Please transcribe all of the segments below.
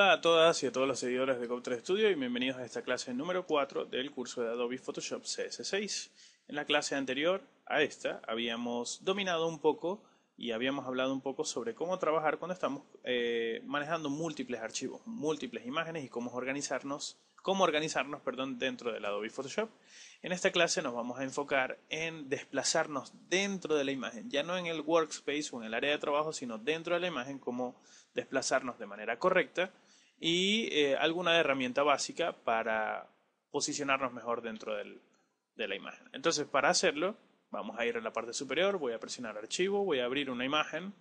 Hola a todas y a todos los seguidores de Copter Studio y bienvenidos a esta clase número 4 del curso de Adobe Photoshop CS6. En la clase anterior a esta habíamos dominado un poco y habíamos hablado un poco sobre cómo trabajar cuando estamos eh, manejando múltiples archivos, múltiples imágenes y cómo organizarnos, cómo organizarnos perdón, dentro del Adobe Photoshop. En esta clase nos vamos a enfocar en desplazarnos dentro de la imagen, ya no en el workspace o en el área de trabajo, sino dentro de la imagen, cómo desplazarnos de manera correcta y eh, alguna herramienta básica para posicionarnos mejor dentro de la imagen. Entonces, para hacerlo, vamos a ir a la parte superior, voy a presionar archivo, voy a abrir una imagen.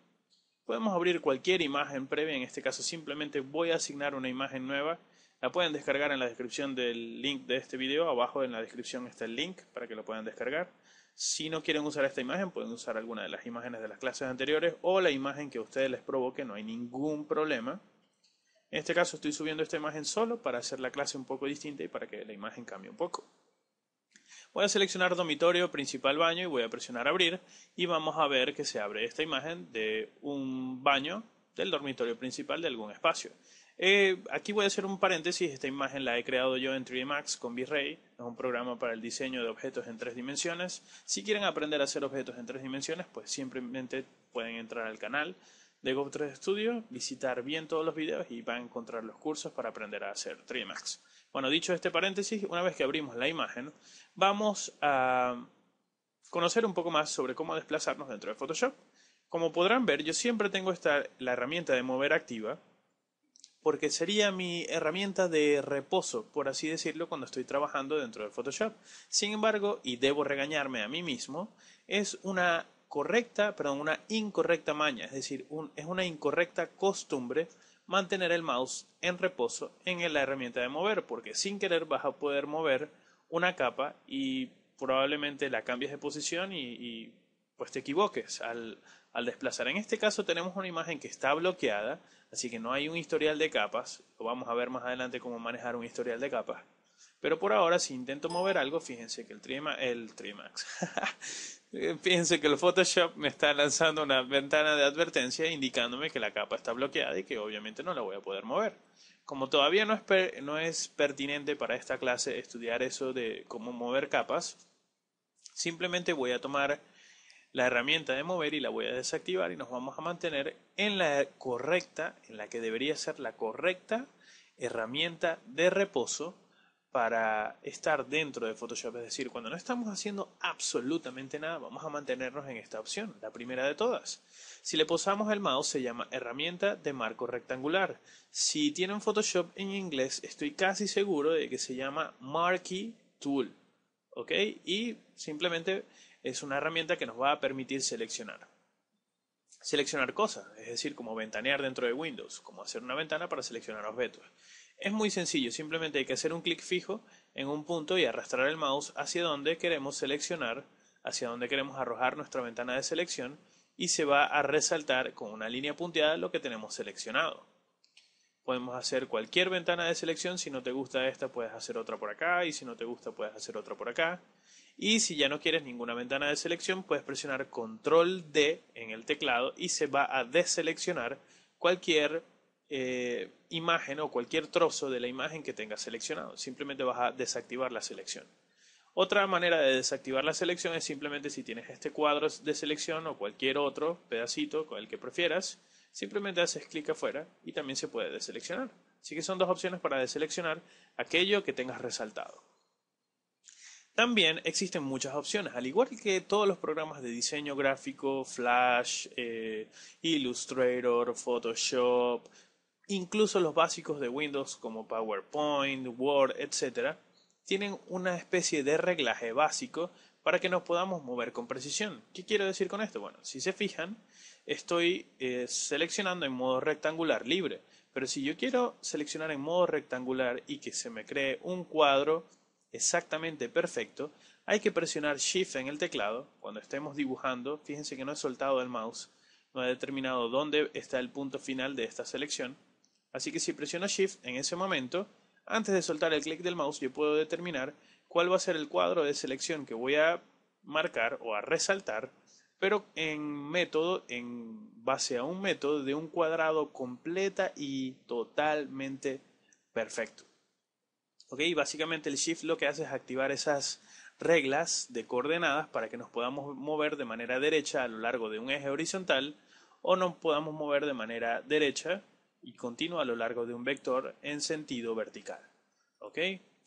Podemos abrir cualquier imagen previa, en este caso simplemente voy a asignar una imagen nueva. La pueden descargar en la descripción del link de este video, abajo en la descripción está el link para que lo puedan descargar. Si no quieren usar esta imagen, pueden usar alguna de las imágenes de las clases anteriores o la imagen que a ustedes les provoque, no hay ningún problema. En este caso estoy subiendo esta imagen solo para hacer la clase un poco distinta y para que la imagen cambie un poco. Voy a seleccionar dormitorio, principal baño y voy a presionar abrir y vamos a ver que se abre esta imagen de un baño del dormitorio principal de algún espacio. Eh, aquí voy a hacer un paréntesis, esta imagen la he creado yo en 3D Max con V-Ray, es un programa para el diseño de objetos en tres dimensiones. Si quieren aprender a hacer objetos en tres dimensiones, pues simplemente pueden entrar al canal, de Go3 Studio, visitar bien todos los videos y va a encontrar los cursos para aprender a hacer Trimax. Bueno, dicho este paréntesis, una vez que abrimos la imagen, vamos a conocer un poco más sobre cómo desplazarnos dentro de Photoshop. Como podrán ver, yo siempre tengo esta, la herramienta de mover activa, porque sería mi herramienta de reposo, por así decirlo, cuando estoy trabajando dentro de Photoshop. Sin embargo, y debo regañarme a mí mismo, es una correcta, perdón, una incorrecta maña, es decir, es una incorrecta costumbre mantener el mouse en reposo en la herramienta de mover, porque sin querer vas a poder mover una capa y probablemente la cambies de posición y, pues te equivoques al, al desplazar. En este caso tenemos una imagen que está bloqueada, así que no hay un historial de capas, lo vamos a ver más adelante cómo manejar un historial de capas, pero por ahora, si intento mover algo, fíjense que el Trima, el Trimax, fíjense que el Photoshop me está lanzando una ventana de advertencia indicándome que la capa está bloqueada y que obviamente no la voy a poder mover. Como todavía no es, no es pertinente para esta clase estudiar eso de cómo mover capas, simplemente voy a tomar la herramienta de mover y la voy a desactivar y nos vamos a mantener en la correcta, en la que debería ser la correcta herramienta de reposo para estar dentro de Photoshop. Es decir, cuando no estamos haciendo absolutamente nada, vamos a mantenernos en esta opción, la primera de todas. Si le posamos el mouse, se llama herramienta de marco rectangular. Si tienen Photoshop en inglés, estoy casi seguro de que se llama Marquee Tool. ¿Ok? Y simplemente es una herramienta que nos va a permitir seleccionar. Seleccionar cosas, es decir, como ventanear dentro de Windows, como hacer una ventana para seleccionar objetos. Es muy sencillo, simplemente hay que hacer un clic fijo en un punto y arrastrar el mouse hacia donde queremos seleccionar, hacia donde queremos arrojar nuestra ventana de selección y se va a resaltar con una línea punteada lo que tenemos seleccionado. Podemos hacer cualquier ventana de selección, si no te gusta esta puedes hacer otra por acá y si no te gusta puedes hacer otra por acá. Y si ya no quieres ninguna ventana de selección puedes presionar control D en el teclado y se va a deseleccionar cualquier eh, imagen o cualquier trozo de la imagen que tengas seleccionado. Simplemente vas a desactivar la selección. Otra manera de desactivar la selección es simplemente si tienes este cuadro de selección o cualquier otro pedacito con el que prefieras, simplemente haces clic afuera y también se puede deseleccionar. Así que son dos opciones para deseleccionar aquello que tengas resaltado. También existen muchas opciones, al igual que todos los programas de diseño gráfico, Flash, eh, Illustrator, Photoshop, Incluso los básicos de Windows como PowerPoint, Word, etc., tienen una especie de reglaje básico para que nos podamos mover con precisión. ¿Qué quiero decir con esto? Bueno, si se fijan, estoy eh, seleccionando en modo rectangular libre, pero si yo quiero seleccionar en modo rectangular y que se me cree un cuadro exactamente perfecto, hay que presionar Shift en el teclado cuando estemos dibujando. Fíjense que no he soltado el mouse, no he determinado dónde está el punto final de esta selección Así que si presiono Shift en ese momento, antes de soltar el clic del mouse yo puedo determinar cuál va a ser el cuadro de selección que voy a marcar o a resaltar, pero en método, en base a un método de un cuadrado completa y totalmente perfecto. Ok, básicamente el shift lo que hace es activar esas reglas de coordenadas para que nos podamos mover de manera derecha a lo largo de un eje horizontal o nos podamos mover de manera derecha y continúa a lo largo de un vector en sentido vertical.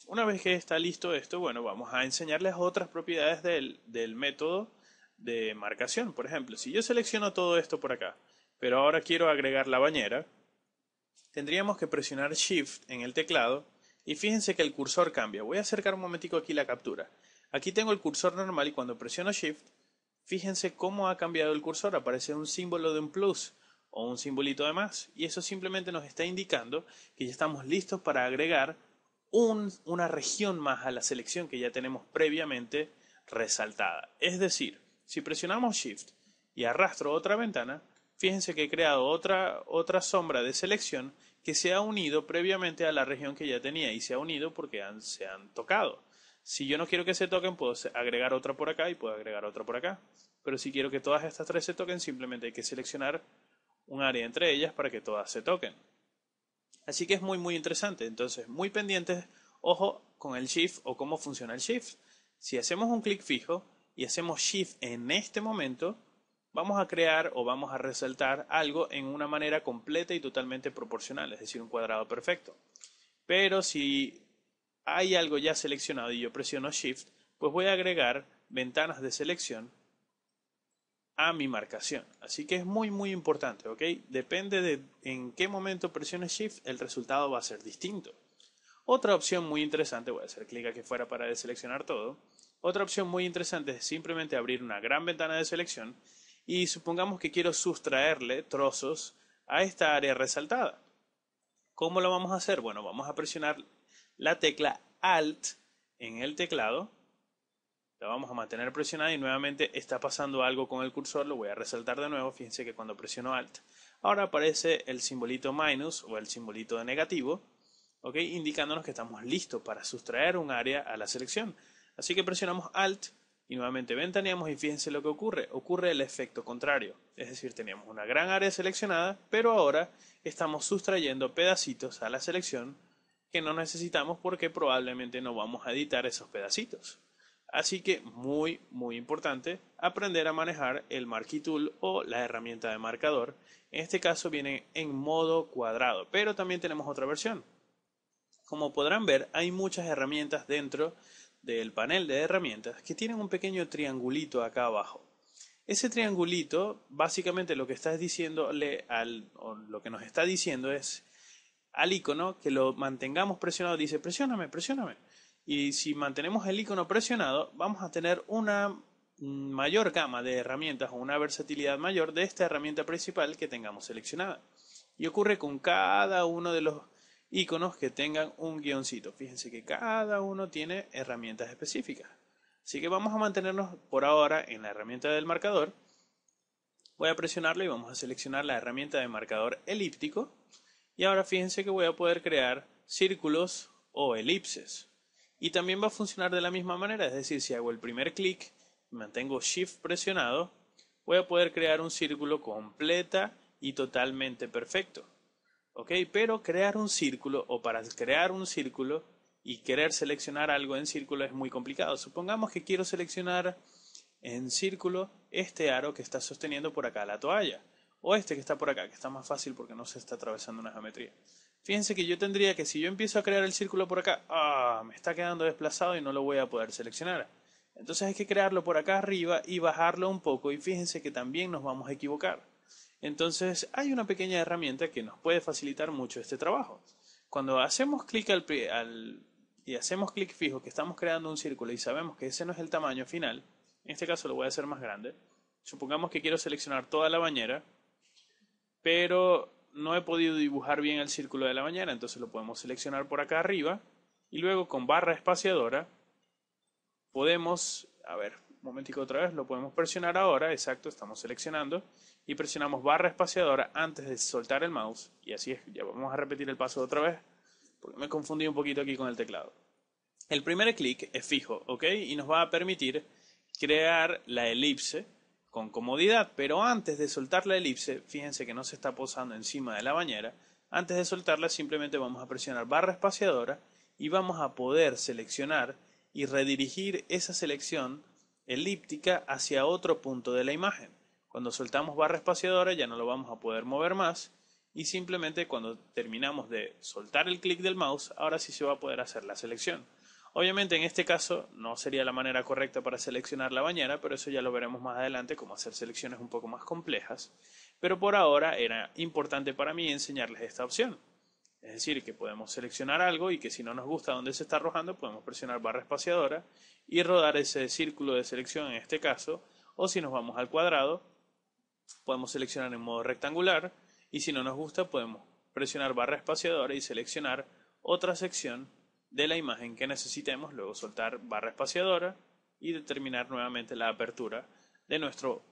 Una vez que está listo esto, bueno, vamos a enseñarles otras propiedades del, del método de marcación. Por ejemplo, si yo selecciono todo esto por acá, pero ahora quiero agregar la bañera, tendríamos que presionar Shift en el teclado y fíjense que el cursor cambia. Voy a acercar un momentico aquí la captura. Aquí tengo el cursor normal y cuando presiono Shift, fíjense cómo ha cambiado el cursor. Aparece un símbolo de un plus o un simbolito de más. Y eso simplemente nos está indicando que ya estamos listos para agregar una región más a la selección que ya tenemos previamente resaltada. Es decir, si presionamos Shift y arrastro otra ventana, fíjense que he creado otra, sombra de selección que se ha unido previamente a la región que ya tenía y se ha unido porque se han tocado. Si yo no quiero que se toquen, puedo agregar otra por acá y puedo agregar otra por acá. Pero si quiero que todas estas tres se toquen, simplemente hay que seleccionar un área entre ellas para que todas se toquen. Así que es muy muy interesante. Entonces, muy pendientes, ojo con el shift o cómo funciona el shift. Si hacemos un clic fijo y hacemos shift en este momento, vamos a crear o vamos a resaltar algo en una manera completa y totalmente proporcional, es decir, un cuadrado perfecto. Pero si hay algo ya seleccionado y yo presiono shift, pues voy a agregar ventanas de selección a mi marcación. Así que es muy muy importante, ¿ok? Depende de en qué momento presiones Shift, el resultado va a ser distinto. Otra opción muy interesante, voy a hacer clic aquí fuera para deseleccionar todo. Otra opción muy interesante es simplemente abrir una gran ventana de selección y supongamos que quiero sustraerle trozos a esta área resaltada. ¿Cómo lo vamos a hacer? Bueno, vamos a presionar la tecla Alt en el teclado la vamos a mantener presionada y nuevamente está pasando algo con el cursor, lo voy a resaltar de nuevo, fíjense que cuando presiono Alt, ahora aparece el simbolito minus o el simbolito de negativo, indicándonos que estamos listos para sustraer un área a la selección. Así que presionamos Alt y nuevamente ventaneamos y fíjense lo que ocurre, ocurre el efecto contrario, es decir, teníamos una gran área seleccionada, pero ahora estamos sustrayendo pedacitos a la selección que no necesitamos porque probablemente no vamos a editar esos pedacitos. Así que muy, muy importante aprender a manejar el Marquee Tool o la herramienta de marcador. En este caso viene en modo cuadrado, pero también tenemos otra versión. Como podrán ver, hay muchas herramientas dentro del panel de herramientas que tienen un pequeño triangulito acá abajo. Ese triangulito, básicamente lo que diciéndole lo que nos está diciendo es al icono que lo mantengamos presionado, dice presióname, presióname y si mantenemos el icono presionado vamos a tener una mayor gama de herramientas o una versatilidad mayor de esta herramienta principal que tengamos seleccionada. Y ocurre con cada uno de los iconos que tengan un guioncito. Fíjense que cada uno tiene herramientas específicas. Así que vamos a mantenernos por ahora en la herramienta del marcador. Voy a presionarlo y vamos a seleccionar la herramienta de marcador elíptico. Y ahora fíjense que voy a poder crear círculos o elipses. Y también va a funcionar de la misma manera, es decir, si hago el primer clic, mantengo Shift presionado, voy a poder crear un círculo completa y totalmente perfecto. ¿Ok? Pero crear un círculo o para crear un círculo y querer seleccionar algo en círculo es muy complicado. Supongamos que quiero seleccionar en círculo este aro que está sosteniendo por acá la toalla o este que está por acá, que está más fácil porque no se está atravesando una geometría. Fíjense que yo tendría que, si yo empiezo a crear el círculo por acá, ah, me está quedando desplazado y no lo voy a poder seleccionar. Entonces hay que crearlo por acá arriba y bajarlo un poco y fíjense que también nos vamos a equivocar. Entonces hay una pequeña herramienta que nos puede facilitar mucho este trabajo. Cuando hacemos clic al, al, y hacemos clic fijo que estamos creando un círculo y sabemos que ese no es el tamaño final, en este caso lo voy a hacer más grande. Supongamos que quiero seleccionar toda la bañera, pero no he podido dibujar bien el círculo de la mañana, entonces lo podemos seleccionar por acá arriba y luego con barra espaciadora podemos, a ver, un momentico otra vez, lo podemos presionar ahora, exacto, estamos seleccionando y presionamos barra espaciadora antes de soltar el mouse y así es, ya vamos a repetir el paso otra vez porque me confundí un poquito aquí con el teclado. El primer clic es fijo, ¿ok? Y nos va a permitir crear la elipse con comodidad, pero antes de soltar la elipse, fíjense que no se está posando encima de la bañera, antes de soltarla simplemente vamos a presionar barra espaciadora y vamos a poder seleccionar y redirigir esa selección elíptica hacia otro punto de la imagen. Cuando soltamos barra espaciadora ya no lo vamos a poder mover más y simplemente cuando terminamos de soltar el clic del mouse, ahora sí se va a poder hacer la selección. Obviamente en este caso no sería la manera correcta para seleccionar la bañera, pero eso ya lo veremos más adelante, cómo hacer selecciones un poco más complejas. Pero por ahora era importante para mí enseñarles esta opción. Es decir, que podemos seleccionar algo y que si no nos gusta dónde se está arrojando, podemos presionar barra espaciadora y rodar ese círculo de selección en este caso. O si nos vamos al cuadrado, podemos seleccionar en modo rectangular y si no nos gusta podemos presionar barra espaciadora y seleccionar otra sección de la imagen que necesitemos, luego soltar barra espaciadora y determinar nuevamente la apertura de nuestro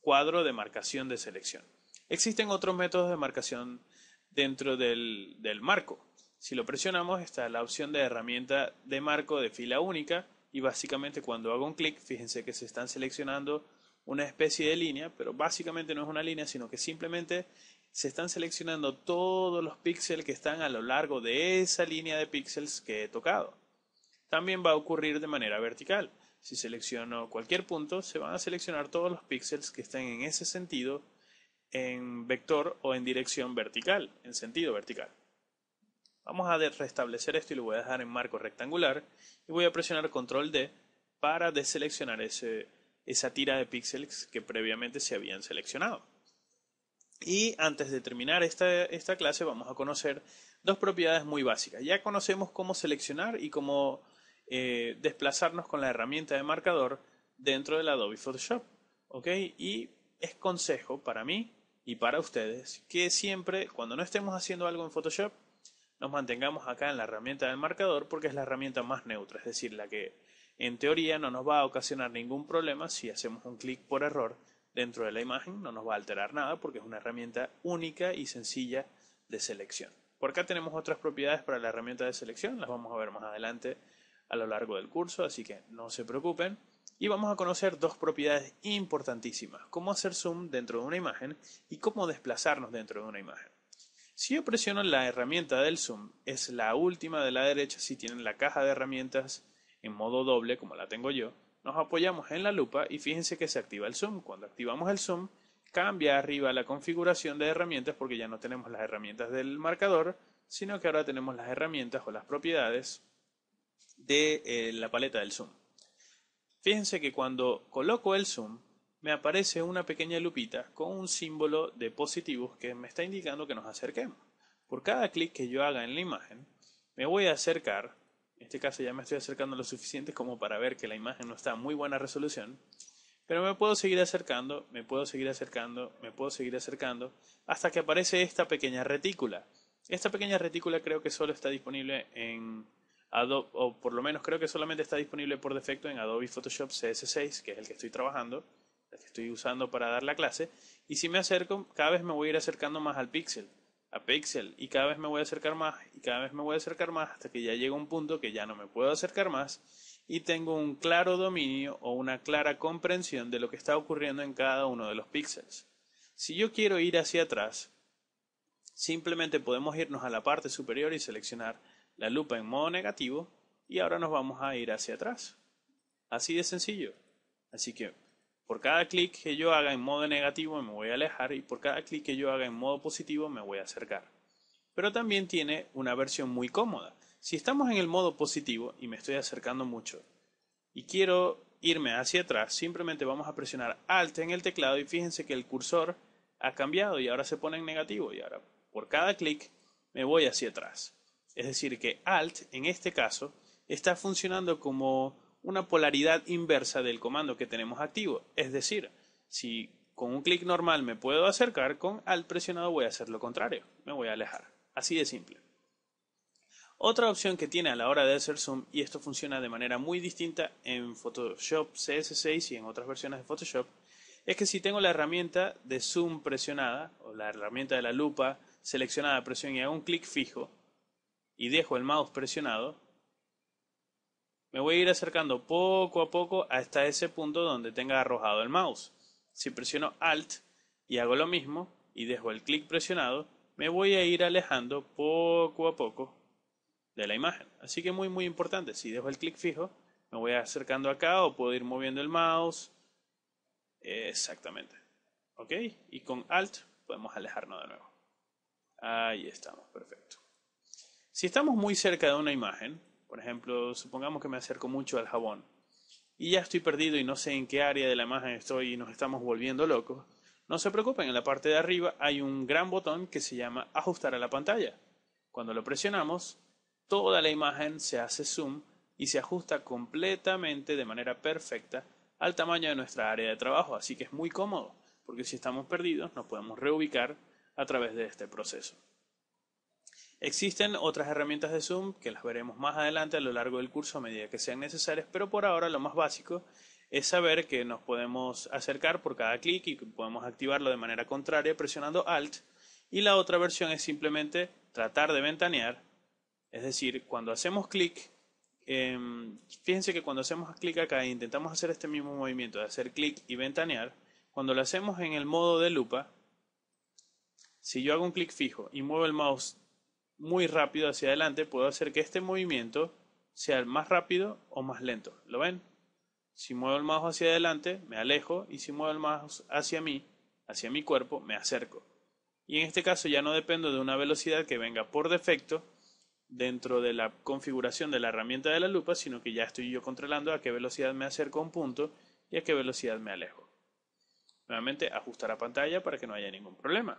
cuadro de marcación de selección. Existen otros métodos de marcación dentro del, del marco. Si lo presionamos está la opción de herramienta de marco de fila única y básicamente cuando hago un clic, fíjense que se están seleccionando una especie de línea, pero básicamente no es una línea, sino que simplemente se están seleccionando todos los píxeles que están a lo largo de esa línea de píxeles que he tocado. También va a ocurrir de manera vertical. Si selecciono cualquier punto, se van a seleccionar todos los píxeles que estén en ese sentido en vector o en dirección vertical, en sentido vertical. Vamos a restablecer esto y lo voy a dejar en marco rectangular y voy a presionar control D para deseleccionar esa tira de píxeles que previamente se habían seleccionado. Y antes de terminar esta, clase vamos a conocer dos propiedades muy básicas. Ya conocemos cómo seleccionar y cómo eh, desplazarnos con la herramienta de marcador dentro del Adobe Photoshop. Y es consejo para mí y para ustedes que siempre cuando no estemos haciendo algo en Photoshop nos mantengamos acá en la herramienta del marcador porque es la herramienta más neutra, es decir, la que en teoría no nos va a ocasionar ningún problema si hacemos un clic por error dentro de la imagen, no nos va a alterar nada porque es una herramienta única y sencilla de selección. Por acá tenemos otras propiedades para la herramienta de selección, las vamos a ver más adelante a lo largo del curso, así que no se preocupen. Y vamos a conocer dos propiedades importantísimas, cómo hacer zoom dentro de una imagen y cómo desplazarnos dentro de una imagen. Si yo presiono la herramienta del zoom, es la última de la derecha si tienen la caja de herramientas en modo doble, como la tengo yo, nos apoyamos en la lupa y fíjense que se activa el zoom. Cuando activamos el zoom, cambia arriba la configuración de herramientas porque ya no tenemos las herramientas del marcador, sino que ahora tenemos las herramientas o las propiedades de eh, la paleta del zoom. Fíjense que cuando coloco el zoom, me aparece una pequeña lupita con un símbolo de positivos que me está indicando que nos acerquemos. Por cada clic que yo haga en la imagen, me voy a acercar en este caso ya me estoy acercando lo suficiente como para ver que la imagen no está a muy buena resolución. Pero me puedo seguir acercando, me puedo seguir acercando, me puedo seguir acercando, hasta que aparece esta pequeña retícula. Esta pequeña retícula creo que solo está disponible en Adobe, o por lo menos creo que solamente está disponible por defecto en Adobe Photoshop CS6, que es el que estoy trabajando, el que estoy usando para dar la clase. Y si me acerco, cada vez me voy a ir acercando más al píxel a píxel y cada vez me voy a acercar más y cada vez me voy a acercar más hasta que ya llega un punto que ya no me puedo acercar más y tengo un claro dominio o una clara comprensión de lo que está ocurriendo en cada uno de los píxeles. Si yo quiero ir hacia atrás, simplemente podemos irnos a la parte superior y seleccionar la lupa en modo negativo y ahora nos vamos a ir hacia atrás. Así de sencillo. Así que por cada clic que yo haga en modo negativo me voy a alejar y por cada clic que yo haga en modo positivo me voy a acercar. Pero también tiene una versión muy cómoda. Si estamos en el modo positivo y me estoy acercando mucho y quiero irme hacia atrás, simplemente vamos a presionar Alt en el teclado y fíjense que el cursor ha cambiado y ahora se pone en negativo y ahora por cada clic me voy hacia atrás. Es decir, que Alt en este caso está funcionando como una polaridad inversa del comando que tenemos activo. Es decir, si con un clic normal me puedo acercar, con alt presionado voy a hacer lo contrario, me voy a alejar. Así de simple. Otra opción que tiene a la hora de hacer zoom, y esto funciona de manera muy distinta en Photoshop CS6 y en otras versiones de Photoshop, es que si tengo la herramienta de zoom presionada, o la herramienta de la lupa seleccionada a presión y hago un clic fijo, y dejo el mouse presionado, me voy a ir acercando poco a poco hasta ese punto donde tenga arrojado el mouse. Si presiono Alt y hago lo mismo y dejo el clic presionado, me voy a ir alejando poco a poco de la imagen. Así que muy muy importante, si dejo el clic fijo, me voy acercando acá o puedo ir moviendo el mouse. Exactamente. ¿Ok? Y con Alt podemos alejarnos de nuevo. Ahí estamos, perfecto. Si estamos muy cerca de una imagen, por ejemplo, supongamos que me acerco mucho al jabón y ya estoy perdido y no sé en qué área de la imagen estoy y nos estamos volviendo locos. No se preocupen, en la parte de arriba hay un gran botón que se llama ajustar a la pantalla. Cuando lo presionamos, toda la imagen se hace zoom y se ajusta completamente de manera perfecta al tamaño de nuestra área de trabajo, así que es muy cómodo, porque si estamos perdidos nos podemos reubicar a través de este proceso. Existen otras herramientas de Zoom que las veremos más adelante a lo largo del curso a medida que sean necesarias, pero por ahora lo más básico es saber que nos podemos acercar por cada clic y podemos activarlo de manera contraria presionando Alt. Y la otra versión es simplemente tratar de ventanear, es decir, cuando hacemos clic, em, fíjense que cuando hacemos clic acá e intentamos hacer este mismo movimiento de hacer clic y ventanear, cuando lo hacemos en el modo de lupa, si yo hago un clic fijo y muevo el mouse muy rápido hacia adelante, puedo hacer que este movimiento sea el más rápido o más lento. ¿Lo ven? Si muevo el mouse hacia adelante, me alejo y si muevo el mouse hacia mí, hacia mi cuerpo, me acerco. Y en este caso ya no dependo de una velocidad que venga por defecto dentro de la configuración de la herramienta de la lupa, sino que ya estoy yo controlando a qué velocidad me acerco a un punto y a qué velocidad me alejo. Nuevamente ajustar la pantalla para que no haya ningún problema.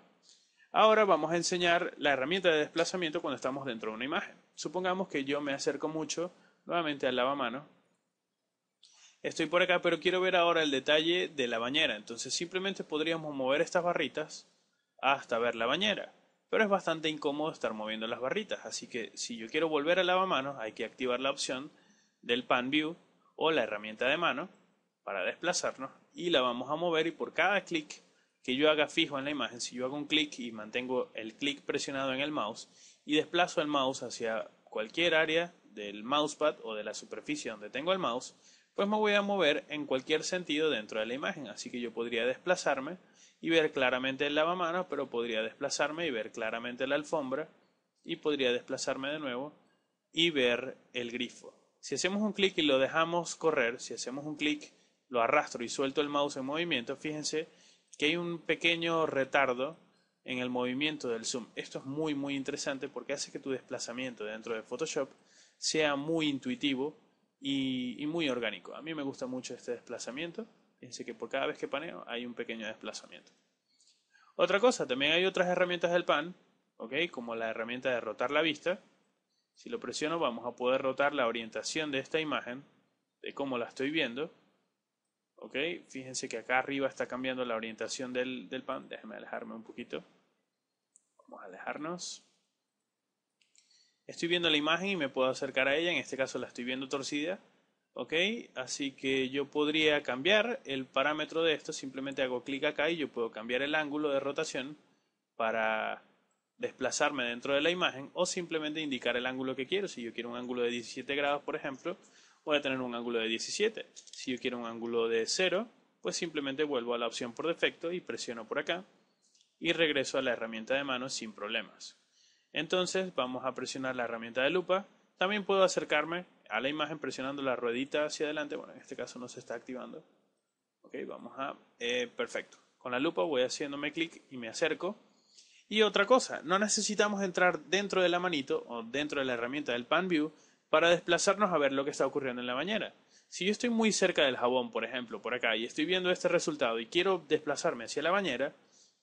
Ahora vamos a enseñar la herramienta de desplazamiento cuando estamos dentro de una imagen. Supongamos que yo me acerco mucho nuevamente al lavamano. Estoy por acá, pero quiero ver ahora el detalle de la bañera. Entonces simplemente podríamos mover estas barritas hasta ver la bañera. Pero es bastante incómodo estar moviendo las barritas, así que si yo quiero volver al lavamanos hay que activar la opción del pan view o la herramienta de mano para desplazarnos y la vamos a mover y por cada clic que yo haga fijo en la imagen, si yo hago un clic y mantengo el clic presionado en el mouse y desplazo el mouse hacia cualquier área del mousepad o de la superficie donde tengo el mouse, pues me voy a mover en cualquier sentido dentro de la imagen. Así que yo podría desplazarme y ver claramente el lavamanos, pero podría desplazarme y ver claramente la alfombra y podría desplazarme de nuevo y ver el grifo. Si hacemos un clic y lo dejamos correr, si hacemos un clic, lo arrastro y suelto el mouse en movimiento, fíjense que hay un pequeño retardo en el movimiento del zoom. Esto es muy muy interesante porque hace que tu desplazamiento dentro de Photoshop sea muy intuitivo y, muy orgánico. A mí me gusta mucho este desplazamiento. Fíjense que por cada vez que paneo hay un pequeño desplazamiento. Otra cosa, también hay otras herramientas del pan, como la herramienta de rotar la vista. Si lo presiono vamos a poder rotar la orientación de esta imagen, de cómo la estoy viendo, Ok, fíjense que acá arriba está cambiando la orientación del, pan. Déjenme alejarme un poquito. Vamos a alejarnos. Estoy viendo la imagen y me puedo acercar a ella. En este caso la estoy viendo torcida. ¿ok? Así que yo podría cambiar el parámetro de esto, simplemente hago clic acá y yo puedo cambiar el ángulo de rotación para desplazarme dentro de la imagen o simplemente indicar el ángulo que quiero. Si yo quiero un ángulo de 17 grados, por ejemplo, voy a tener un ángulo de 17. Si yo quiero un ángulo de 0, pues simplemente vuelvo a la opción por defecto y presiono por acá y regreso a la herramienta de mano sin problemas. Entonces vamos a presionar la herramienta de lupa. También puedo acercarme a la imagen presionando la ruedita hacia adelante. Bueno, en este caso no se está activando. Ok, vamos a... Eh, perfecto. Con la lupa voy haciéndome clic y me acerco. Y otra cosa, no necesitamos entrar dentro de la manito o dentro de la herramienta del pan view para desplazarnos a ver lo que está ocurriendo en la bañera. Si yo estoy muy cerca del jabón, por ejemplo, por acá, y estoy viendo este resultado y quiero desplazarme hacia la bañera,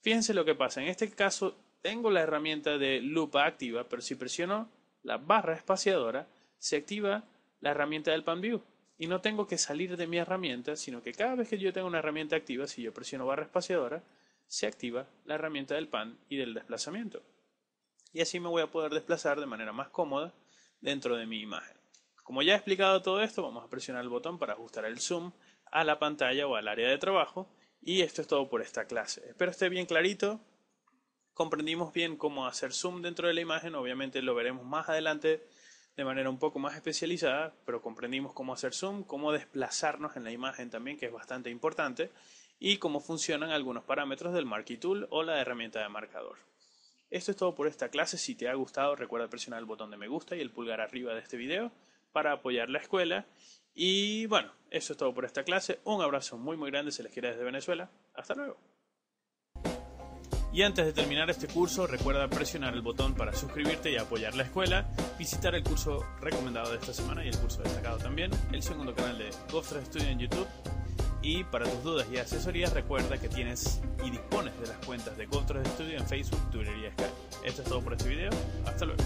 fíjense lo que pasa. En este caso, tengo la herramienta de lupa activa, pero si presiono la barra espaciadora, se activa la herramienta del pan view. Y no tengo que salir de mi herramienta, sino que cada vez que yo tengo una herramienta activa, si yo presiono barra espaciadora, se activa la herramienta del pan y del desplazamiento. Y así me voy a poder desplazar de manera más cómoda dentro de mi imagen. Como ya he explicado todo esto, vamos a presionar el botón para ajustar el zoom a la pantalla o al área de trabajo. Y esto es todo por esta clase. Espero esté bien clarito. Comprendimos bien cómo hacer zoom dentro de la imagen. Obviamente lo veremos más adelante de manera un poco más especializada, pero comprendimos cómo hacer zoom, cómo desplazarnos en la imagen también, que es bastante importante, y cómo funcionan algunos parámetros del Marquee Tool o la herramienta de marcador. Esto es todo por esta clase, si te ha gustado recuerda presionar el botón de me gusta y el pulgar arriba de este video para apoyar la escuela. Y bueno, eso es todo por esta clase, un abrazo muy muy grande se les quiere desde Venezuela, hasta luego. Y antes de terminar este curso, recuerda presionar el botón para suscribirte y apoyar la escuela, visitar el curso recomendado de esta semana y el curso destacado también, el segundo canal de GoFresh Estudio Studio en YouTube y para tus dudas y asesorías recuerda que tienes y dispones de las cuentas de Contras de Estudio en Facebook, Twitter y Esto es todo por este video. Hasta luego.